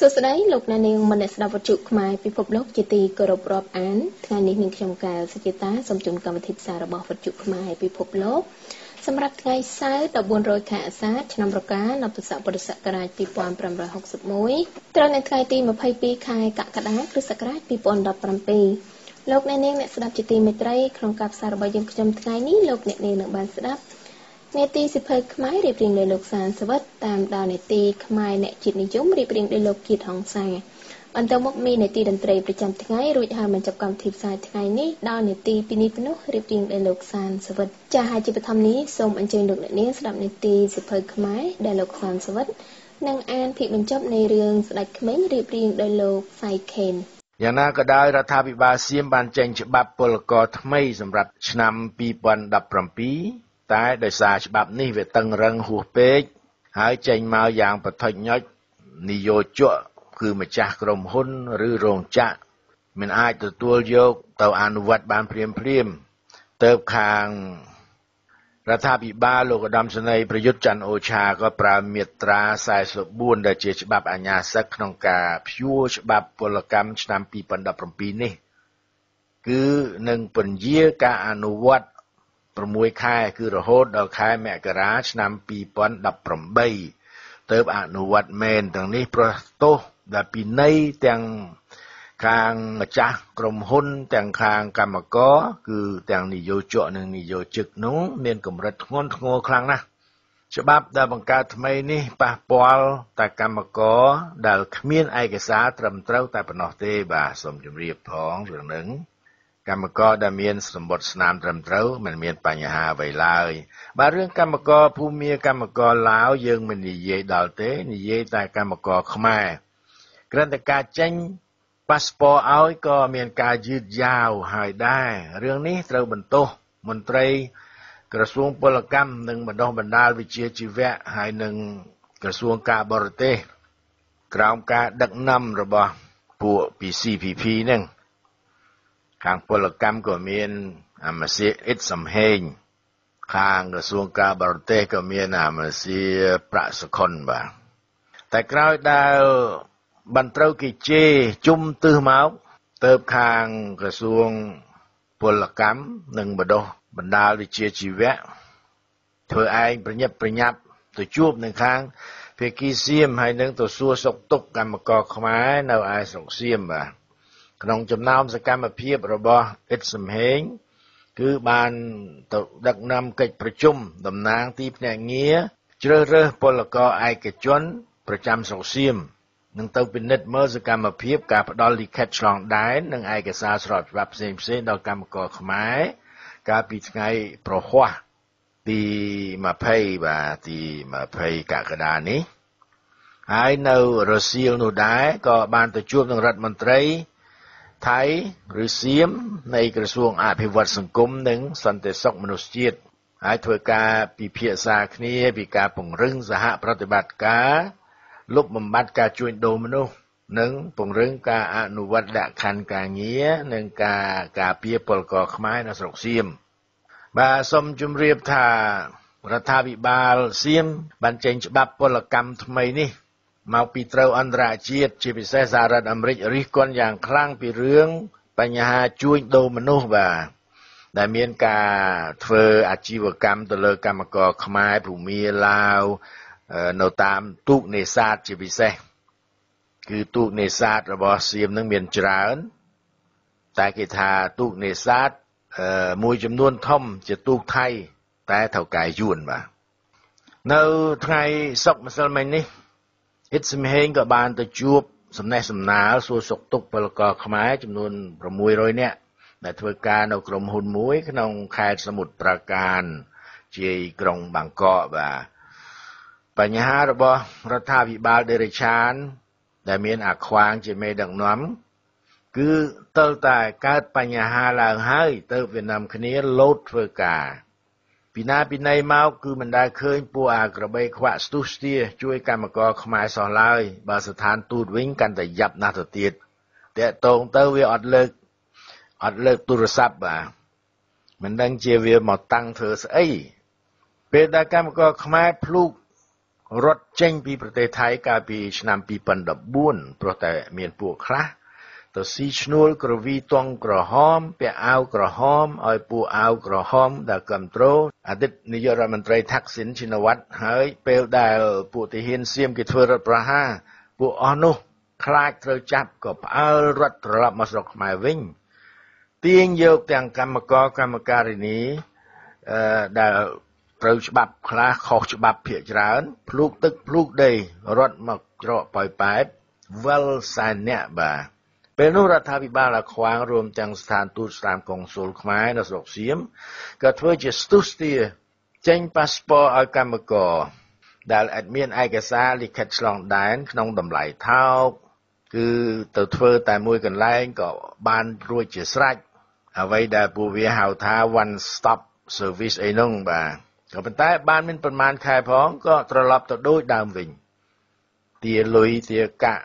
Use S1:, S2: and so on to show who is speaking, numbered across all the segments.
S1: សួស្តីលោកអ្នកនាងមនស្សដាវត្ថុខ្មែរពិភពលោកជាទីគោរពរាប់អានថ្ងៃនេះនាងខ្ញុំកែវសុជាតាសូមជូនកម្មវិធីផ្សាយរបស់វត្ថុខ្មែរពិភពលោកសម្រាប់ថ្ងៃសៅរ៍14រោចខែអាសាឆ្នាំរកានពុទ្ធសករាជ2561ត្រូវនៅថ្ងៃទី22ខែកក្កដាគ្រិស្តសករាជ2017លោកអ្នកនាងអ្នកស្ដាប់ជាទីមេត្រីក្នុងការផ្សាយរបស់យើងខ្ញុំថ្ងៃនេះលោកអ្នកនាងនឹងបានស្ដាប់នេតិសិភើខ្មែររៀបរៀងដោយលោកសានសវិតតាមដល់នេតិខ្មែរអ្នកជាតិនិយមរៀបរៀងដោយលោកគៀតហងសាបន្តមកមាននេតិតន្ត្រីប្រចាំថ្ងៃរួចហើយបញ្ចប់កម្មវិធីផ្សាយថ្ងៃនេះដល់នេតិពីនេះពីនោះរៀបរៀងដោយលោកសានសវិតចា៎ហើយជាបឋមនេះសូមអញ្ជើញលោកអ្នកនាងស្ដាប់នេតិសិភើខ្មែរដែលលោកសានសវិតនឹងអានភាគបញ្ចប់នៃរឿងស្ដេចក្មេងរៀបរៀងដោយលោកសៃខេនយ៉ាងណាក៏ដោយរដ្ឋាភិបាលសៀមបានចេញ ច្បាប់ពលករថ្មីសម្រាប់ឆ្នាំ2017តែដោយសារច្បាប់នេះវាតឹងរឹងហួសពេកហើយចេញមកយ៉ាងបថុញុចនិយោជកគឺម្ចាស់ក្រុមហ៊ុនឬរោងចក្រមិនអាចទទួលយក ទៅអនុវត្តបានព្រាមព្រាមទៅខាងរដ្ឋាភិបាលលោកឧត្តមសេនីយ៍ប្រយុទ្ធច័ន្ទអូឆាក៏ប្រើមាត្រា44ដែលជាច្បាប់អាជ្ញាសឹកក្នុងការព្យួរច្បាប់ពលកម្មឆ្នាំ2017នេះគឺនឹងពន្យាការអនុវត្ត6ខែគឺរហូតដល់ខែមករា ឆ្នាំ2018ទើបអនុវត្តមែនទាំងនេះ ប្រទោសដែលពីនៃទាំងខាងម្ចាស់ក្រុមហ៊ុន ទាំងខាងកម្មករគឺ ទាំងនយោជកនិងនយោជិកនោះ មាន កម្រិតធ្ងន់ធ្ងរខ្លាំងណាស់ច្បាប់ដែលបង្កើតថ្មីនេះប៉ះពាល់តែកម្មករដែលគ្មានឯកសារត្រឹមត្រូវតែប៉ុណ្ណោះទេ បាទសូមជម្រាបផងរឿងហ្នឹងកម្មករដែលមានសម្បត្តិស្នាមត្រឹមត្រូវមិនមានបញ្ហាអ្វីឡើយបើរឿងកម្មករភូមិកម្មករឡាវយើងមិននិយាយដល់ទេនិយាយតែកម្មករខ្មែរក្រន្តការចេញប៉ាសពតឲ្យក៏មានការយឺតយ៉ាវហើយដែររឿងនេះត្រូវបន្ទោសមន្ត្រីក្រសួងពលកម្មនិងបណ្ដុះបណ្ដាលវិជ្ជាជីវៈហើយនិងក្រសួងការបរទេសក្រោមការដឹកនាំរបស់ពួក PCPP ហ្នឹងខាងពលកម្មក៏មានអាមសៀអ៊ិតសំហេងខាងក្រសួងការបរទេសក៏មានអាមសៀប្រាក់សខុនបាទតែក្រោយដែលបានត្រូវគេជេរជុំទឹះមកទៅខាងក្រសួងពលកម្មនិងបដោះបណ្ដាលវិជាជីវៈធ្វើឯងប្រញាប់ប្រញាប់ទៅជួបនឹងខាងភាគីសៀមហើយនឹង ទៅសួរសុខទុក្ខកម្មករខ្មែរនៅឯស្រុកសៀមបាទក្នុងចំណោមសកម្មភាពរបស់អ៊ិតសំហេង គឺបានទៅដឹកនាំកិច្ចប្រជុំតំណាងទីភ្នាក់ងារជ្រើសរើសពលករឯកជន ប្រចាំស្រុកសៀមនឹងទៅ ពិនិត្យមើលសកម្មភាពការផ្ដល់លិខិតឆ្លងដែននិងឯកសារស្របច្បាប់ផ្សេងផ្សេងដល់កម្មករខ្មែរកាលពីថ្ងៃប្រហ័សទី20បាទទី20កក្កដានេះហើយនៅរសៀលនោះដែរក៏បានទៅជួបនឹងរដ្ឋមន្ត្រីថៃឬសៀមនៃក្រសួងអភិវឌ្ឍសង្គមនិងសន្តិសុខមនុស្សជាតិអាចធ្វើការពិភាក្សាគ្នាពីការពង្រឹងសហប្រតិបត្តិការលុបបំបាត់ការជួញដូរមនុស្សនិងពង្រឹងការអនុវត្តលក្ខខណ្ឌការងារនិងការការពារពលករខ្មែរនៅស្រុកសៀមបាទសូមជម្រាបថារដ្ឋាភិបាលសៀមបានចេញច្បាប់ពលកម្មថ្មីនេះមកពីត្រូវអន្តរជាតិជាពិសេសសហរដ្ឋអាមេរិករិះគន់យ៉ាងខ្លាំងពីរឿងបញ្ហាជួញដូរមនុស្សបាទដែលមានការធ្វើអាជីវកម្មទៅលើ កម្មករខ្មែរភូមាឡាវនៅតាមទូកនេសាទជាពិសេស គឺទូកនេសាទរបស់សៀមនឹងមានច្រើន តែគេថាទូកនេសាទមួយចំនួនធំជាទូកថៃតែត្រូវកែយួនបាទនៅថ្ងៃសុកម្សិលមិញនេះហិតសំហេងក៏បានទៅជួបសំណេះសំណាលសួរសុខទុក្ខពលករខ្មែរចំនួន600នាក់ដែលធ្វើការនៅក្រុមហ៊ុនមួយ ក្នុងខេត្តសមុទ្រប្រការជាយក្រុងបាងកកបាទបញ្ហារបស់រដ្ឋាភិបាលដេរិឆាន ដែលមានអាខ្វាងជាមេដឹកនាំគឺតលតែកើតបញ្ហាឡើងហើយ ទៅវៀតណាមគ្នាលោតធ្វើការពីណាពីណីមកគឺមិនដែលឃើញពួកអាក្របីខ្វាក់ស្ទុះស្ទាជួយកម្មករខ្មែរសោះឡើយបើស្ថានទូតវិញកាន់តែយ៉ាប់ណាស់ទៅទៀតតេតងទៅវាអត់លើកអត់លើកទូរស័ព្ទបាទមិនដឹងជាវាមកតាំងធ្វើស្អីពេលដែលកម្មករខ្មែរភ្លូករត់ចេញពីប្រទេសថៃកាលពីឆ្នាំ2014ព្រោះតែមានពួកខ្លះទៅស៊ីឈ្នួលគ្រវីទង់ក្រហមពាក់អាវក្រហមឲ្យពួកអាវក្រហម ដែលគ្រប់គ្រងអតីតនាយករដ្ឋមន្ត្រីថាក់ស៊ីនជីណវ៉ាត់ហើយ ពេលដែលពួកទាហានសៀមគេធ្វើរដ្ឋប្រហារពួកអស់នោះ ខ្លាចត្រូវចាប់ក៏ផ្អើលរត់ត្រឡប់មកស្រុកខ្មែរវិញទាញយកទាំងកម្មករកម្មការិនីអឺដែលត្រូវច្បាប់ ខ្លះខុសច្បាប់ភាកច្រើនភ្លូកទឹកភ្លូកដីរត់មកច្រកប៉ោយប៉ែតវិលសែនអ្នកបាទពេលនោះរដ្ឋាភិបាលអាខ្វាងរួមទាំងស្ថានទូតស្តាមកុងស៊ុលខ្មែរនៅស្រុកសៀមក៏ធ្វើជាស្ទុះស្ទាចេញប៉ាសពតឲ្យកម្មករដែលអត់មានឯកសារលិខិតឆ្លងដែនក្នុងតម្លៃថោកគឺទៅធ្វើតែមួយកន្លែងក៏បានរួចជាស្រេចអ្វីដែលពួកវាហៅថា one stop service អីនោះបាទក៏ប៉ុន្តែ បាន មានប្រមាណខែផងក៏ត្រឡប់ទៅដូចដើមវិញទាលុយទាកាក់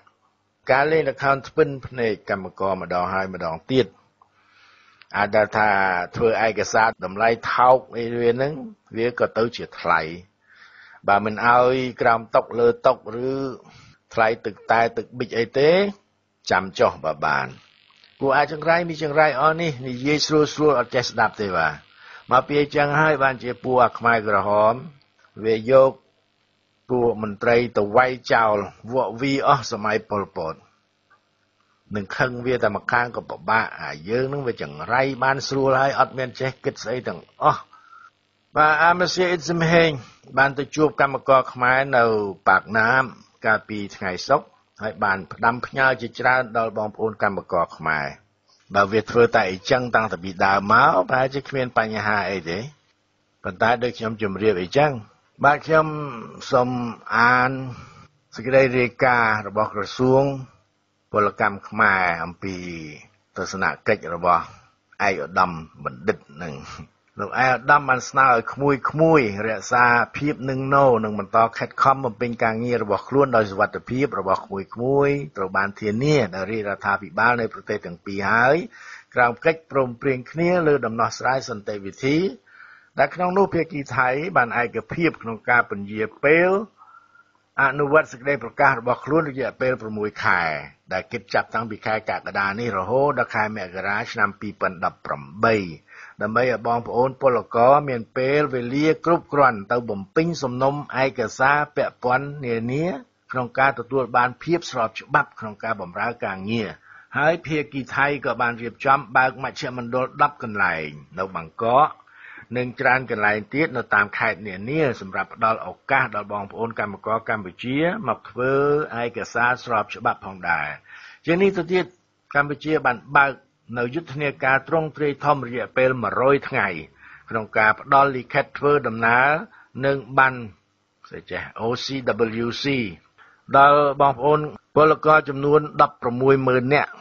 S1: ការលេងល្ខោនស្ពិនភ្នែកកម្មករម្ដងហើយម្ដងទៀតអាចដល់ថាធ្វើឯកសារតម្លៃថោកអីវាហ្នឹងវាក៏ទៅជាថ្លៃបើមិនឲ្យក្រោមតុកលើតុកឬថ្លៃទឹកតែទឹកប៊ិចអីទេ ចាំចោះបើបាន គួរអាចចង្រៃមីចង្រៃអស់នេះនិយាយស្រួលស្រួលអត់ចេះស្ដាប់ទេបាទមកពីចឹងហើយបានជាពូអាខ្មែរក្រហមវាយកពួកមន្ត្រីទៅវាយចោលវក់វីអស់សម័យប៉ុលពតនឹងខឹងវាតែម្ខាងក៏ពិបាកអាយើងនឹងវាចង្រៃបានស្រួលហើយអត់មានចេះគិតស្អីទាំងអស់បាទអាមេស៊ីអ៊ីតសមហេង បានទៅជួបកម្មករខ្មែរនៅប៉ាកណាមកាលពីថ្ងៃសុក្រហើយបាន ផ្ដាំផ្ញើជាច្រើនដល់បងប្អូនកម្មករខ្មែរបើវាធ្វើតែអីចឹងតាំងពីដើមមកប្រហែលជាគ្មានបញ្ហាអីទេប៉ុន្តែដូចខ្ញុំជម្រាបអីចឹងបាទខ្ញុំសូមអានសេចក្តីរាយការណ៍របស់ក្រសួង ពលកម្មខ្មែរអំពីទស្សនកិច្ចរបស់ឯកឧត្តមបណ្ឌិតនឹងលោកឯកឧត្តមបានស្នើឲ្យក្មួយក្មួយរក្សា ភាពនឹងណូនិងបន្តខិតខំបំពេញការងាររបស់ខ្លួនដោយសុវត្ថិភាពរបស់ក្មួយក្មួយត្រូវបានធានាដោយរាជរដ្ឋាភិបាលនៃប្រទេសទាំងពីរហើយក្រោមកិច្ចព្រមព្រៀងគ្នាលើដំណោះស្រាយសន្តិវិធីដែលក្នុងនោះភាគីថៃបានឯកភាពក្នុងការពន្យាពេល អនុវត្តសេចក្តីប្រកាសរបស់ខ្លួនរយៈពេល6ខែ ដែលគិតចាប់តាំងពីខែកក្កដានេះរហូតដល់ខែមករាឆ្នាំ2018ដើម្បីឲ្យបងប្អូនពលករមានពេលវេលាគ្រប់គ្រាន់ទៅបំពេញសំណុំឯកសារពាក់ព័ន្ធនានា ក្នុងការទទួលបានភាពស្របច្បាប់ក្នុងការបម្រើការងារហើយភាគីថៃក៏បានរៀបចំ បើកមជ្ឈមណ្ឌល10កន្លែងនៅបាងកកនិងច្រើនកន្លែងទៀតនៅតាមខេត្តនានា សម្រាប់ផ្ដល់ឱកាសដល់បងប្អូន កម្មករកម្ពុជាមកធ្វើឯកសារស្របច្បាប់ផងដែរជានេះទៅទៀតកម្ពុជា បានបើកនៅយុទ្ធនាការទ្រង់ទ្រាយធំរយៈពេល100ថ្ងៃក្នុងការផ្ដល់លិខិតធ្វើដំណើរនិងបានស្អីចេះ OCWC ដល់បងប្អូនពលករចំនួន160,000នាក់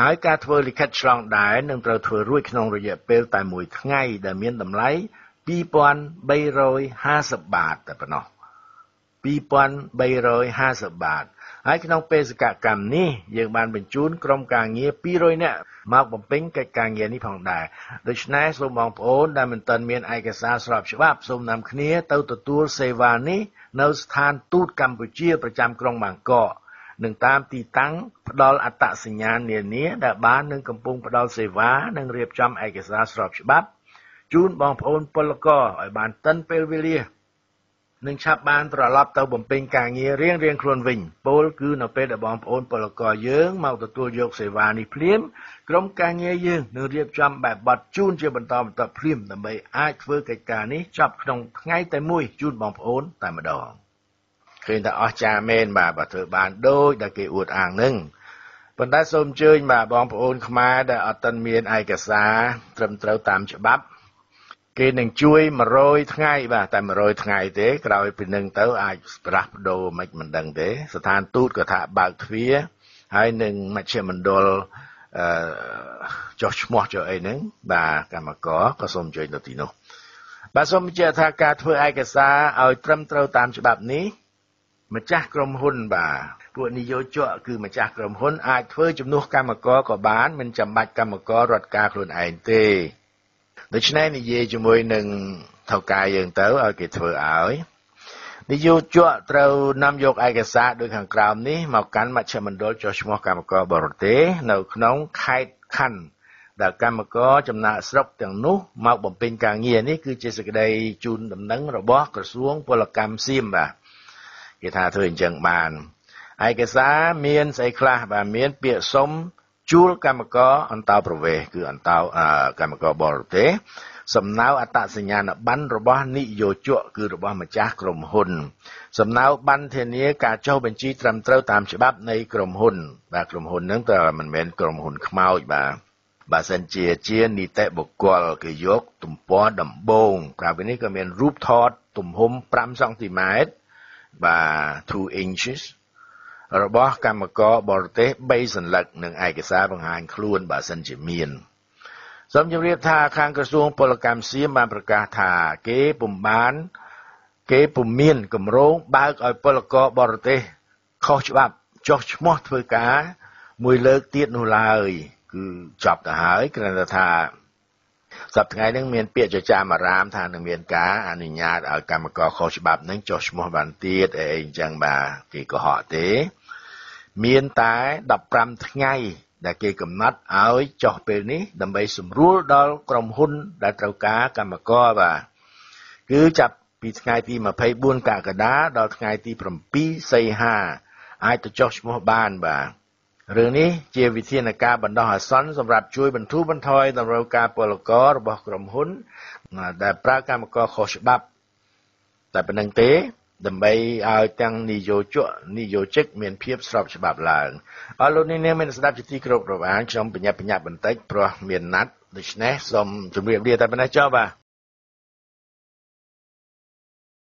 S1: ហើយការធ្វើលិខិតឆ្លងដែននឹងត្រូវធ្វើរួចក្នុងរយៈពេលតែមួយថ្ងៃដែលមានតម្លៃ2350បាតតែប៉ុណ្ណោះ2350បាតហើយក្នុងបេសកកម្មនេះយើងបានបញ្ជូន ក្រុមការងារ200នាក់មកបំពេញកិច្ចការងារនេះផងដែរដូច្នេះសូមបងប្អូនដែលមិនទាន់មានឯកសារស្របច្បាប់សូមនាំគ្នាទៅទទួលសេវានេះនៅស្ថានទូតកម្ពុជាប្រចាំ ក្រុងបាងកកនិងតាមទីតាំងផ្ដល់អត្តសញ្ញាណនានាដែលបាននឹងកំពុងផ្ដល់សេវា និងរៀបចំឯកសារស្របច្បាប់ជូនបងប្អូនពលករឲ្យបានតិនពេលវេលានឹងឆាប់បានត្រឡប់ទៅបំពេញការងាររៀងរៀងខ្លួនវិញពលគឺនៅពេលដែលបងប្អូនពលករយើងមកទទួលយកសេវានេះភ្លាមក្រុមការងារយើងនឹងរៀបចំបែបបត់ជូនជាបន្តបន្ទាប់ភ្លាមដើម្បីអាចធ្វើកិច្ចការនេះចប់ក្នុងថ្ងៃតែមួយជូនបងប្អូនតែម្ដងឃើញថាអស្ចារ្យមែនបាទបើធ្វើបានដូចដែលគេអួតអាងនឹងប៉ុន្តែសូមអញ្ជើញបាទបងប្អូនខ្មែរដែលអត់ទាន់មានឯកសារត្រឹមត្រូវតាមច្បាប់គេនឹងជួយ100ថ្ងៃបាទតែ100ថ្ងៃទេក្រោយពីនឹងទៅអាចប្រះប្ដូរមិនមិនដឹងទេ ស្ថានទូតក៏ថាបើកទ្វារហើយនឹងមជ្ឈមណ្ឌលអឺចោះឈ្មោះចោះអីហ្នឹងបាទកម្មកក៏សូមអញ្ជើញទៅទីនោះបាទសូមបញ្ជាក់ថាការធ្វើឯកសារឲ្យត្រឹមត្រូវតាមច្បាប់នេះម្ចាស់ក្រុមហ៊ុនបាទពួកនិយោជកគឺម្ចាស់ក្រុមហ៊ុនអាចធ្វើជំនួសកម្មករក៏បានមិនចាំបាច់កម្មកររត់ការខ្លួនឯងទេដូច្នេះនិយាយជាមួយនឹងថៅកែយើងទៅឲ្យគេធ្វើឲ្យនិយោជកត្រូវនាំយកឯកសារដូចខាងក្រោមនេះមកកាន់មជ្ឈមណ្ឌលចុះឈ្មោះកម្មករបរទេសនៅក្នុងខេត្តខណ្ឌដែលកម្មករចំណាក់ស្រុកទាំងនោះមកបំពេញការងារនេះគឺជាសេចក្តីជូនដំណឹងរបស់ក្រសួងពលកម្មសៀមបាទគេថាធ្វើអញ្ចឹងបានឯកសារមានស្អីខ្លះបាទមានពាក្យសុំជួលកម្មករអន្តោប្រវេសគឺអន្តោកម្មករបរទេសសំណៅអត្តសញ្ញាណប័ណ្ណរបស់និយោជកគឺរបស់ម្ចាស់ក្រុមហ៊ុន សំណៅប័ណ្ណធានាការចុះបញ្ជីត្រឹមត្រូវតាមច្បាប់នៃក្រុមហ៊ុន បាទក្រុមហ៊ុនហ្នឹងតើមិនមែនក្រុមហ៊ុនខ្មោចបាទបើសិនជាជានីតិបុគ្គលគឺយកទំព័រដំបូងក្រៅពីនេះក៏មានរូបថត ទំហំ5សង់ទីម៉ែត្របាទ2 inches របស់កម្មករបរទេស3សន្លឹកនិងឯកសារបង្ហាញខ្លួនបើសិនជាមានសូមជម្រាបថាខាងក្រសួងពលកម្មសៀមបាន ប្រកាសថា គេពុំបាន គេពុំមានគម្រោងបើកឲ្យពលករបរទេស ខុសច្បាប់ចុះឈ្មោះធ្វើការ មួយលើកទៀតនោះឡើយ គឺចប់ទៅហើយគ្រាន់តែថាសប្តាហ៍នេះមានពាក្យចចាមអារាមថានឹងមានការអនុញ្ញាតឲ្យកម្មករខុសច្បាប់នឹងចុះឈ្មោះបានទៀតអីអញ្ចឹងបាទគេកុហកទេមានតែ15ថ្ងៃដែលគេកំណត់ឲ្យចុះពេលនេះដើម្បីសម្រួលដល់ក្រុមហ៊ុនដែលត្រូវការកម្មករបាទគឺចាប់ពីថ្ងៃទី24កក្កដាដល់ថ្ងៃទី7សីហាអាចទៅចុះឈ្មោះបានបាទរឿងនេះជាវិធានការបណ្ដោះអាសន្នសម្រាប់ជួយបន្ធូរបន្ថយតម្រូវការពលកររបស់ក្រុមហ៊ុនដែលប្រើកម្មករខុសច្បាប់តែប៉ុណ្្នឹងទេដើម្បីឲ្យទាំងនយោជកនយោជិកមានភាពស្របច្បាប់ឡើងអរលោកនេះមានស្ដាប់ជាទីគោរពរាប់អានខ្ញុំបញ្ញាបញ្ញាបន្តិចព្រោះមានណាត់ដូច្នេះសូមជម្រាបលាតែប៉ុណ្ណេះចុះបាទ